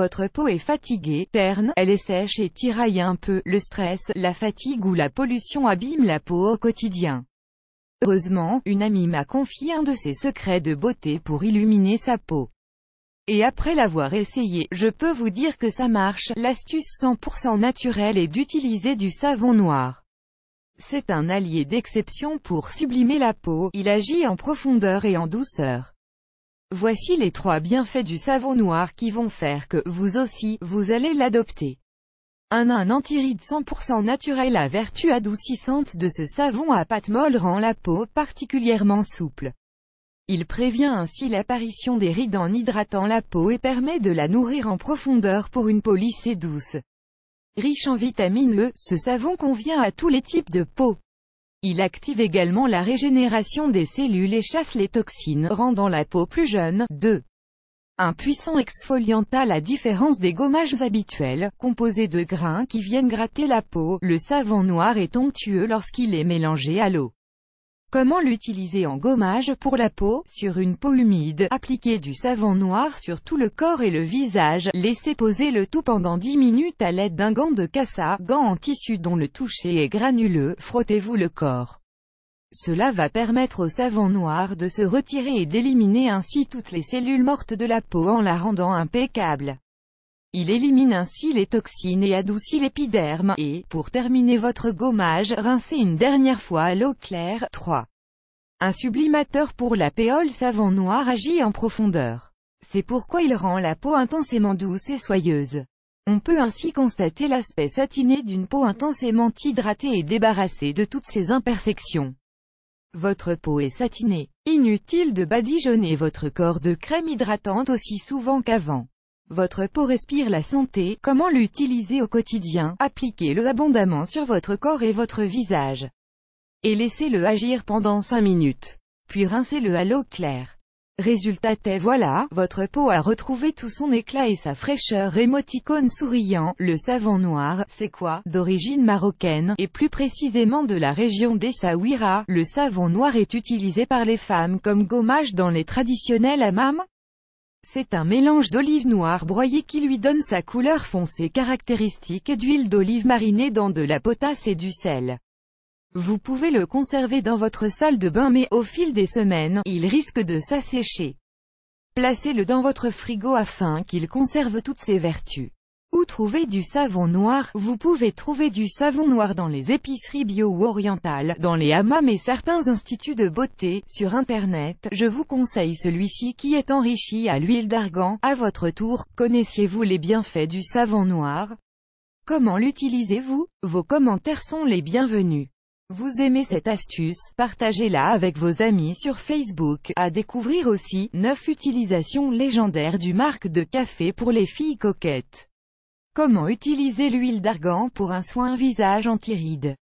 votre peau est fatiguée, terne, elle est sèche et tiraille un peu, le stress, la fatigue ou la pollution abîme la peau au quotidien. Heureusement, une amie m'a confié un de ses secrets de beauté pour illuminer sa peau. Et après l'avoir essayé, je peux vous dire que ça marche, l'astuce 100% naturelle est d'utiliser du savon noir. C'est un allié d'exception pour sublimer la peau, il agit en profondeur et en douceur. Voici les trois bienfaits du savon noir qui vont faire que, vous aussi, vous allez l'adopter. 1. Un antiride 100% naturel à vertu adoucissante de ce savon à pâte molle rend la peau particulièrement souple. Il prévient ainsi l'apparition des rides en hydratant la peau et permet de la nourrir en profondeur pour une peau lisse et douce. Riche en vitamine E, ce savon convient à tous les types de peau. Il active également la régénération des cellules et chasse les toxines, rendant la peau plus jeune. 2. Un puissant exfoliant à la différence des gommages habituels, composé de grains qui viennent gratter la peau, le savon noir est onctueux lorsqu'il est mélangé à l'eau. Comment l'utiliser en gommage pour la peau, sur une peau humide, appliquez du savon noir sur tout le corps et le visage, laissez poser le tout pendant 10 minutes à l'aide d'un gant de cassa, gant en tissu dont le toucher est granuleux, frottez-vous le corps. Cela va permettre au savon noir de se retirer et d'éliminer ainsi toutes les cellules mortes de la peau en la rendant impeccable. Il élimine ainsi les toxines et adoucit l'épiderme, et, pour terminer votre gommage, rincez une dernière fois à l'eau claire. 3. Un sublimateur pour la péole savon noir agit en profondeur. C'est pourquoi il rend la peau intensément douce et soyeuse. On peut ainsi constater l'aspect satiné d'une peau intensément hydratée et débarrassée de toutes ses imperfections. Votre peau est satinée. Inutile de badigeonner votre corps de crème hydratante aussi souvent qu'avant. Votre peau respire la santé, comment l'utiliser au quotidien Appliquez-le abondamment sur votre corps et votre visage. Et laissez-le agir pendant 5 minutes. Puis rincez-le à l'eau claire. Résultat est voilà, votre peau a retrouvé tout son éclat et sa fraîcheur émoticône souriant, le savon noir, c'est quoi, d'origine marocaine, et plus précisément de la région des le savon noir est utilisé par les femmes comme gommage dans les traditionnels hammams, c'est un mélange d'olive noire broyée qui lui donne sa couleur foncée caractéristique et d'huile d'olive marinée dans de la potasse et du sel. Vous pouvez le conserver dans votre salle de bain mais au fil des semaines, il risque de s'assécher. Placez-le dans votre frigo afin qu'il conserve toutes ses vertus. Où trouver du savon noir Vous pouvez trouver du savon noir dans les épiceries bio ou orientales, dans les hammams et certains instituts de beauté. Sur Internet, je vous conseille celui-ci qui est enrichi à l'huile d'argan. À votre tour, connaissiez-vous les bienfaits du savon noir Comment l'utilisez-vous Vos commentaires sont les bienvenus. Vous aimez cette astuce, partagez-la avec vos amis sur Facebook. À découvrir aussi, 9 utilisations légendaires du marque de café pour les filles coquettes. Comment utiliser l'huile d'argan pour un soin visage anti-rides